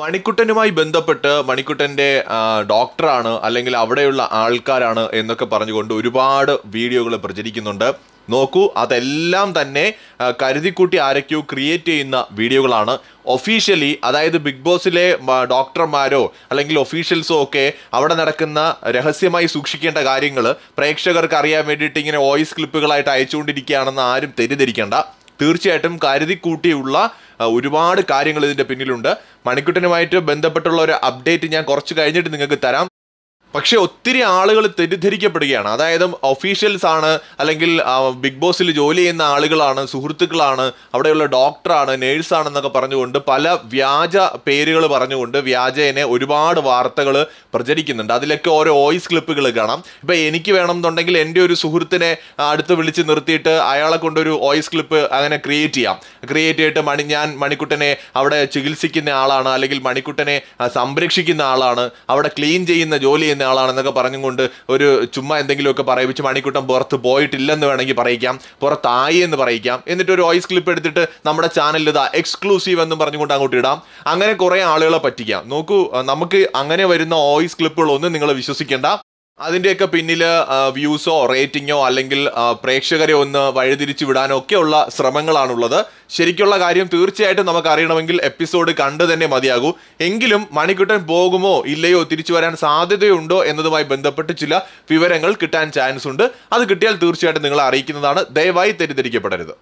മണിക്കുട്ടനുമായി ബന്ധപ്പെട്ട് മണിക്കുട്ടൻ്റെ ഡോക്ടറാണ് അല്ലെങ്കിൽ അവിടെയുള്ള ആൾക്കാരാണ് എന്നൊക്കെ പറഞ്ഞുകൊണ്ട് ഒരുപാട് വീഡിയോകൾ പ്രചരിക്കുന്നുണ്ട് നോക്കൂ അതെല്ലാം തന്നെ കരുതിക്കൂട്ടി ആരൊക്കെയോ ക്രിയേറ്റ് ചെയ്യുന്ന വീഡിയോകളാണ് ഒഫീഷ്യലി അതായത് ബിഗ് ബോസിലെ ഡോക്ടർമാരോ അല്ലെങ്കിൽ ഒഫീഷ്യൽസോ ഒക്കെ അവിടെ നടക്കുന്ന രഹസ്യമായി സൂക്ഷിക്കേണ്ട കാര്യങ്ങൾ പ്രേക്ഷകർക്ക് അറിയാൻ വേണ്ടിയിട്ട് ഇങ്ങനെ വോയിസ് ക്ലിപ്പുകളായിട്ട് അയച്ചുകൊണ്ടിരിക്കുകയാണെന്ന് ആരും തെറ്റിദ്ധരിക്കേണ്ട തീർച്ചയായിട്ടും കരുതിക്കൂട്ടിയുള്ള ഒരുപാട് കാര്യങ്ങൾ ഇതിൻ്റെ പിന്നിലുണ്ട് മണിക്കുട്ടനുമായിട്ട് ബന്ധപ്പെട്ടുള്ള ഒരു അപ്ഡേറ്റ് ഞാൻ കുറച്ച് കഴിഞ്ഞിട്ട് നിങ്ങൾക്ക് തരാം പക്ഷേ ഒത്തിരി ആളുകൾ തെറ്റിദ്ധരിക്കപ്പെടുകയാണ് അതായത് ഒഫീഷ്യൽസ് ആണ് അല്ലെങ്കിൽ ബിഗ് ബോസിൽ ജോലി ചെയ്യുന്ന ആളുകളാണ് സുഹൃത്തുക്കളാണ് അവിടെയുള്ള ഡോക്ടറാണ് നേഴ്സാണെന്നൊക്കെ പറഞ്ഞുകൊണ്ട് പല വ്യാജ പേരുകൾ പറഞ്ഞുകൊണ്ട് വ്യാജേനെ ഒരുപാട് വാർത്തകൾ പ്രചരിക്കുന്നുണ്ട് അതിലൊക്കെ ഓരോ വോയിസ് ക്ലിപ്പുകൾ കാണാം ഇപ്പം എനിക്ക് വേണം എന്നുണ്ടെങ്കിൽ എൻ്റെ ഒരു സുഹൃത്തിനെ അടുത്ത് വിളിച്ച് നിർത്തിയിട്ട് അയാളെ കൊണ്ടൊരു വോയിസ് ക്ലിപ്പ് അങ്ങനെ ക്രിയേറ്റ് ചെയ്യാം ക്രിയേറ്റ് ചെയ്തിട്ട് മണി ഞാൻ മണിക്കുട്ടനെ അവിടെ ചികിത്സിക്കുന്ന ആളാണ് അല്ലെങ്കിൽ മണിക്കുട്ടനെ സംരക്ഷിക്കുന്ന ആളാണ് അവിടെ ക്ലീൻ ചെയ്യുന്ന ജോലി ചെയ്യുന്ന ആളാണെന്നൊക്കെ പറഞ്ഞുകൊണ്ട് ഒരു ചുമ്മാ എന്തെങ്കിലുമൊക്കെ പറയിപ്പിച്ച് മണിക്കൂട്ടം പുറത്ത് പോയിട്ടില്ലെന്ന് വേണമെങ്കിൽ പറയിക്കാം പുറത്തായി എന്ന് പറയിക്കാം എന്നിട്ട് ഒരു വോയിസ് ക്ലിപ്പ് എടുത്തിട്ട് നമ്മുടെ ചാനലിൽ ഇതാ എക്സ്ക്ലൂസീവ് എന്നും പറഞ്ഞുകൊണ്ട് അങ്ങോട്ട് ഇടാം അങ്ങനെ കുറേ ആളുകളെ പറ്റിക്കാം നോക്കൂ നമുക്ക് അങ്ങനെ വരുന്ന വോയിസ് ക്ലിപ്പുകളൊന്നും നിങ്ങൾ വിശ്വസിക്കേണ്ട അതിൻ്റെയൊക്കെ പിന്നിൽ വ്യൂസോ റേറ്റിങ്ങോ അല്ലെങ്കിൽ പ്രേക്ഷകരെ ഒന്ന് വഴിതിരിച്ചു വിടാനോ ഒക്കെയുള്ള ശ്രമങ്ങളാണുള്ളത് ശരിക്കുള്ള കാര്യം തീർച്ചയായിട്ടും നമുക്ക് അറിയണമെങ്കിൽ എപ്പിസോഡ് കണ്ടു തന്നെ മതിയാകൂ എങ്കിലും മണിക്കുട്ടൻ പോകുമോ ഇല്ലയോ തിരിച്ചു വരാൻ സാധ്യതയുണ്ടോ എന്നതുമായി ബന്ധപ്പെട്ട് ചില വിവരങ്ങൾ കിട്ടാൻ ചാൻസ് ഉണ്ട് അത് കിട്ടിയാൽ തീർച്ചയായിട്ടും നിങ്ങളെ അറിയിക്കുന്നതാണ് ദയവായി തെറ്റിദ്ധരിക്കപ്പെടരുത്